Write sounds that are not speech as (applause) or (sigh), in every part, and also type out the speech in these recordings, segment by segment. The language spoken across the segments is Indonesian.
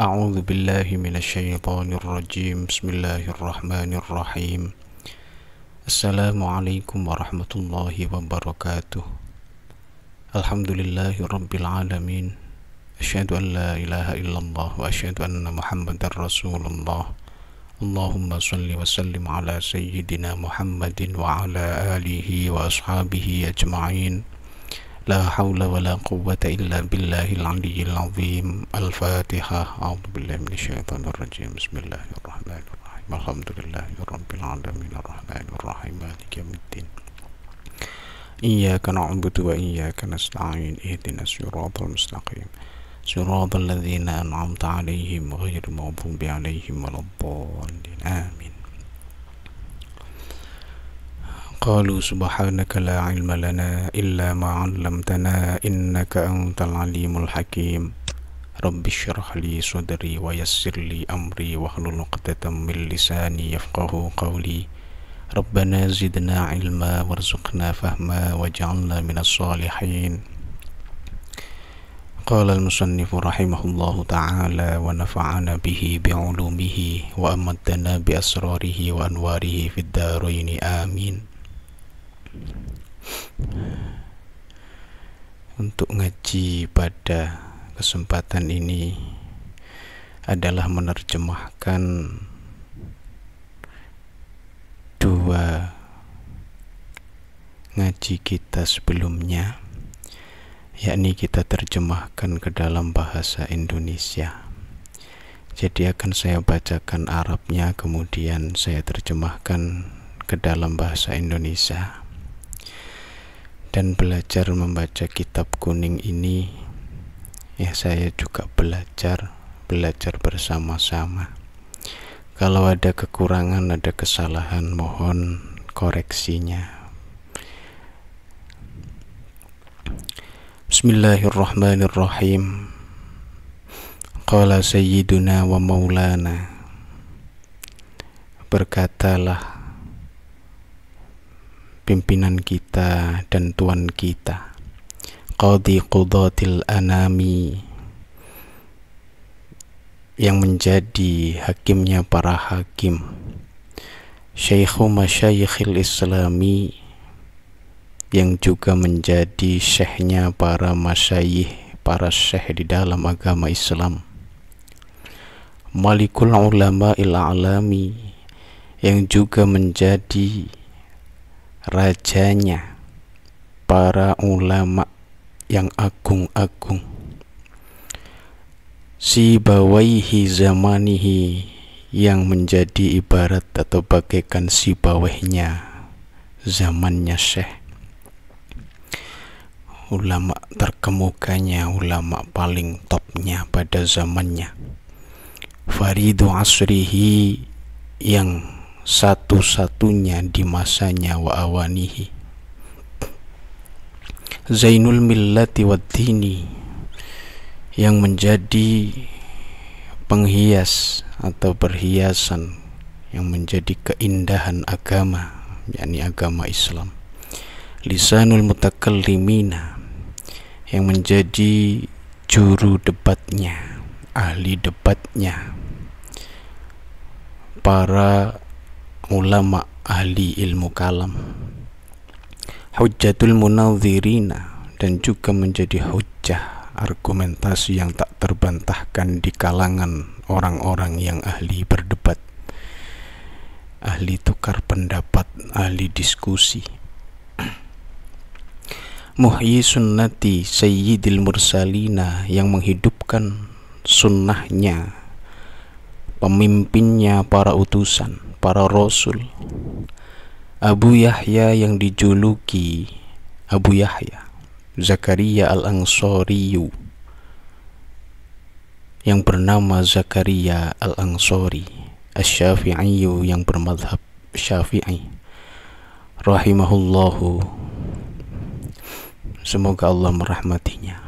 أعوذ بالله من الشيطان الرجيم بسم الله الرحمن الرحيم السلام عليكم ورحمة الله وبركاته الحمد لله رب العالمين أشهد أن لا إله إلا الله وأشهد أن محمدا رسول الله اللهم صل وسلم على سيدنا محمد وعلى آله وأصحابه أجمعين لا حول ولا قوة إلا بالله العلي العظيم الفاتحة أعوذ بالله من الشيطان الرجيم بسم الله الرحمن الرحيم الحمد لله رب العالمين الرحمن الرحيم مالك يوم الدين إياك نعبد وإياك نستعين اهدنا الصراط المستقيم صراط الذين أنعمت عليهم غير المغضوب عليهم ولا الضالين آمين قالوا سبحانك لا علم لنا إلا ما علمتنا إنك أنت العليم الحكيم رب اشرح لي صدري ويسر لي أمري واحلل عقدة من لساني يفقه قولي ربنا زدنا علما وارزقنا فهما واجعلنا من الصالحين قال المصنف رحمه الله تعالى ونفعنا به بعلومه وأمدنا بأسراره وأنواره في الدارين آمين untuk ngaji pada kesempatan ini adalah menerjemahkan dua ngaji kita sebelumnya yakni kita terjemahkan ke dalam bahasa Indonesia jadi akan saya bacakan Arabnya kemudian saya terjemahkan ke dalam bahasa Indonesia dan belajar membaca kitab kuning ini ya saya juga belajar belajar bersama-sama kalau ada kekurangan ada kesalahan mohon koreksinya Bismillahirrahmanirrahim Qala sayyiduna wa maulana Berkatalah pimpinan kita dan Tuhan kita Qadi Qudatil Anami yang menjadi hakimnya para hakim Syekhu Masyayikhil Islami yang juga menjadi syekhnya para masyayih, para syekh di dalam agama Islam. Malikul Ulama Il Alami yang juga menjadi rajanya, para ulama yang agung-agung. Si bawaihi zamanihi yang menjadi ibarat atau bagaikan si bawahnya zamannya Syekh ulama terkemukanya, ulama paling topnya pada zamannya. Faridu Asrihi yang satu-satunya di masanya wa awanihi Zainul Millati wa yang menjadi penghias atau perhiasan yang menjadi keindahan agama yakni agama Islam lisanul mutakallimina yang menjadi juru debatnya ahli debatnya para ulama ahli ilmu kalam hujjatul munadzirina dan juga menjadi hujjah argumentasi yang tak terbantahkan di kalangan orang-orang yang ahli berdebat ahli tukar pendapat ahli diskusi (clears throat) muhyi sunnati sayyidil mursalina yang menghidupkan sunnahnya pemimpinnya para utusan, para rasul. Abu Yahya yang dijuluki Abu Yahya, Zakaria Al-Ansoriyu yang bernama Zakaria Al-Ansori, asy yang bermadhab Syafi'i. Rahimahullahu. Semoga Allah merahmatinya.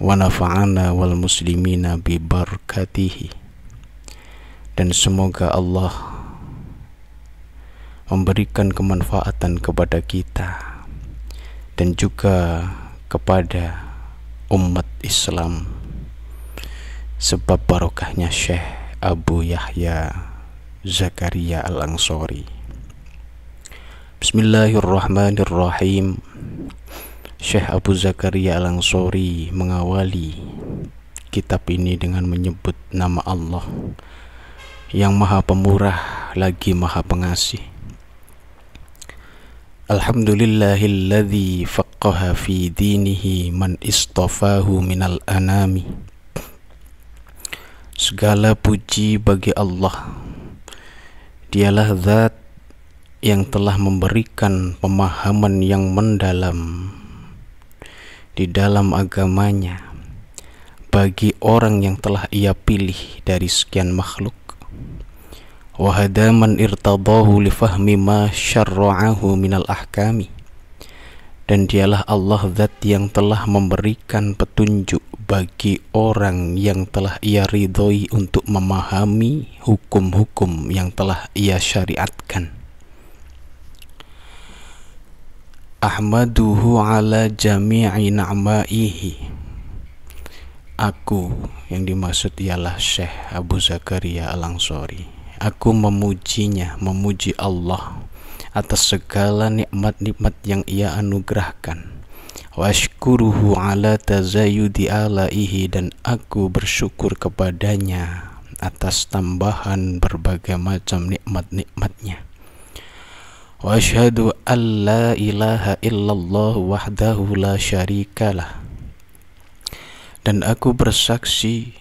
Wa nafa'ana wal muslimina bi barakatihi dan semoga Allah memberikan kemanfaatan kepada kita dan juga kepada umat Islam sebab barokahnya Syekh Abu Yahya Zakaria Al-Ansori Bismillahirrahmanirrahim Syekh Abu Zakaria Al-Ansori mengawali kitab ini dengan menyebut nama Allah yang maha pemurah lagi maha pengasih Alhamdulillahilladzi faqqaha fi dinihi man istafahu minal anami Segala puji bagi Allah Dialah zat yang telah memberikan pemahaman yang mendalam di dalam agamanya bagi orang yang telah ia pilih dari sekian makhluk وهدى من li لفهم ما شرعه من الأحكام dan dialah Allah zat yang telah memberikan petunjuk bagi orang yang telah ia ridhoi untuk memahami hukum-hukum yang telah ia syariatkan Ahmaduhu ala jami'i na'ma'ihi Aku yang dimaksud ialah Syekh Abu Zakaria al ansari Aku memujinya, memuji Allah atas segala nikmat-nikmat yang ia anugerahkan. Washkuruhu ala tazayudi alaihi dan aku bersyukur kepadanya atas tambahan berbagai macam nikmat-nikmatnya. Washhadu alla ilaha illallah wahdahu la syarikalah. Dan aku bersaksi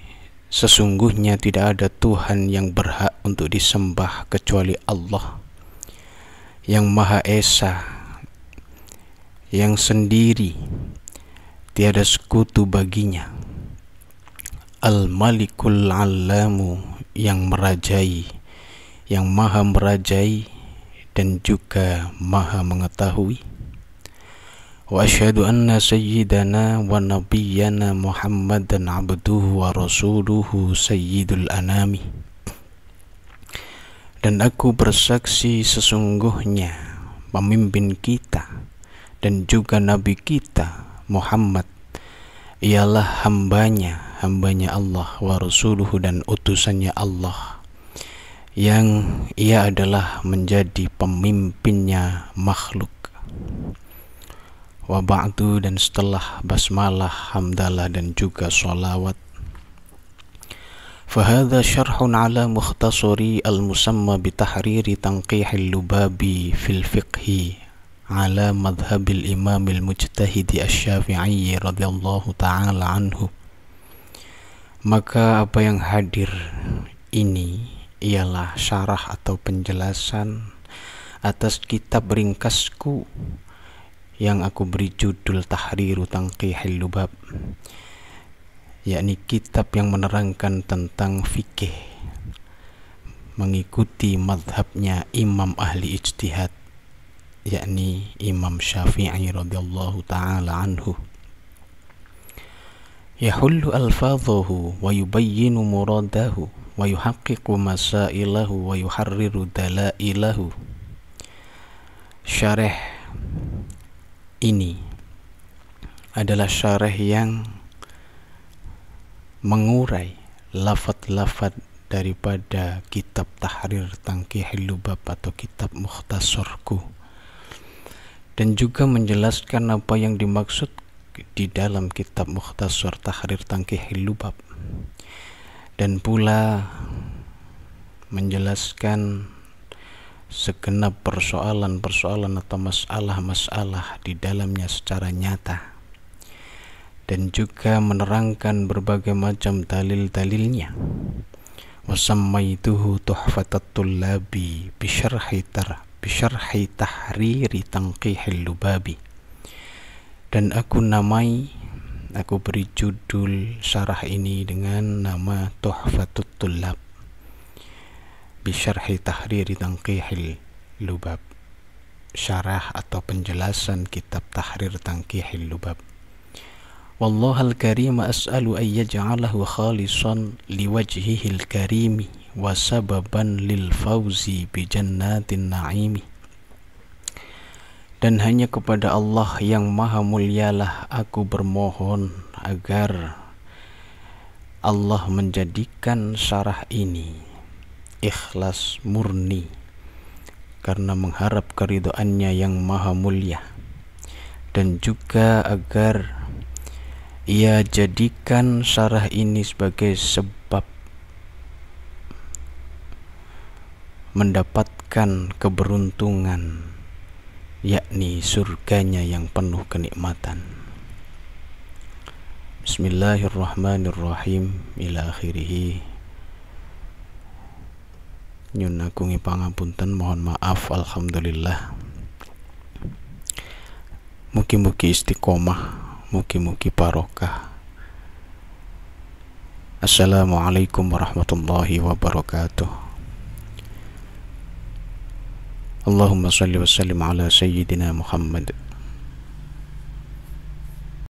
Sesungguhnya tidak ada Tuhan yang berhak untuk disembah kecuali Allah yang Maha Esa, yang sendiri, tiada sekutu baginya. Al-Malikul Alamu yang merajai, yang Maha merajai dan juga Maha mengetahui. وأشهد أن سيدنا ونبينا محمدا عبده ورسوله سيد الأنام dan aku bersaksi sesungguhnya pemimpin kita dan juga nabi kita Muhammad ialah hambanya hambanya Allah wa rasuluhu dan utusannya Allah yang ia adalah menjadi pemimpinnya makhluk wa ba'du dan setelah basmalah hamdalah dan juga sholawat فهذا شرح على مختصر المسمى بتحرير تنقيح اللباب في الفقه على مذهب الإمام المجتهد الشافعي رضي الله تعالى عنه maka apa yang hadir ini ialah syarah atau penjelasan atas kitab ringkasku yang aku beri judul Tahriru Tangkihil Lubab yakni kitab yang menerangkan tentang fikih mengikuti madhabnya Imam Ahli Ijtihad yakni Imam Syafi'i radhiyallahu taala anhu يحل ألفاظه ويبين مراده ويحقق مسائله ويحرر دلائله شرح ini adalah syarah yang mengurai lafat-lafat daripada kitab Tahrir Tangkihil Lubab atau kitab muhtasurku dan juga menjelaskan apa yang dimaksud di dalam kitab muhtasur Tahrir Tangkihil Lubab dan pula menjelaskan segenap persoalan-persoalan atau masalah-masalah di dalamnya secara nyata dan juga menerangkan berbagai macam dalil-dalilnya wasammaituhu tuhfatat tullabi bisyarhi tar bisyarhi tahriri tanqihil lubabi dan aku namai aku beri judul syarah ini dengan nama tuhfatut tulab Bisyarhi Tahriri Tangkihil Lubab Syarah atau penjelasan kitab Tahrir Tangkihil Lubab Wallahal karim as'alu an yaj'alahu khalisan liwajhihil karimi wa sababan lil fauzi bi dan hanya kepada Allah yang maha mulialah aku bermohon agar Allah menjadikan syarah ini ikhlas murni karena mengharap keridoannya yang maha mulia dan juga agar ia jadikan syarah ini sebagai sebab mendapatkan keberuntungan yakni surganya yang penuh kenikmatan Bismillahirrahmanirrahim ila akhirihi nyun agungi pangapunten mohon maaf alhamdulillah mugi-mugi istiqomah mugi-mugi barokah Assalamualaikum warahmatullahi wabarakatuh Allahumma salli wa sallim ala sayyidina Muhammad